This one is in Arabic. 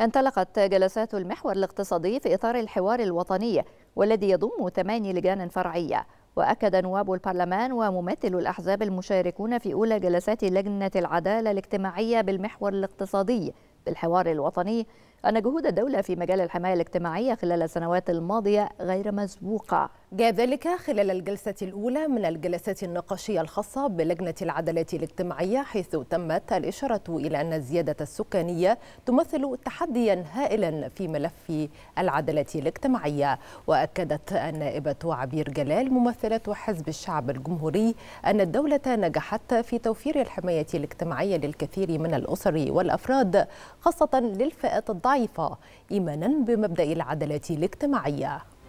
انطلقت جلسات المحور الاقتصادي في إطار الحوار الوطني والذي يضم ثماني لجان فرعية وأكد نواب البرلمان وممثل الأحزاب المشاركون في أولى جلسات لجنة العدالة الاجتماعية بالمحور الاقتصادي بالحوار الوطني أن جهود الدولة في مجال الحماية الاجتماعية خلال السنوات الماضية غير مسبوقة جاء ذلك خلال الجلسة الأولى من الجلسات النقاشية الخاصة بلجنة العدالة الاجتماعية حيث تمت الإشارة إلى أن الزيادة السكانية تمثل تحديا هائلا في ملف العدالة الاجتماعية وأكدت النائبة عبير جلال ممثلة حزب الشعب الجمهوري أن الدولة نجحت في توفير الحماية الاجتماعية للكثير من الأسر والأفراد خاصة للفئات الضعيفة الضعيفة إيمانا بمبدأ العدالة الاجتماعية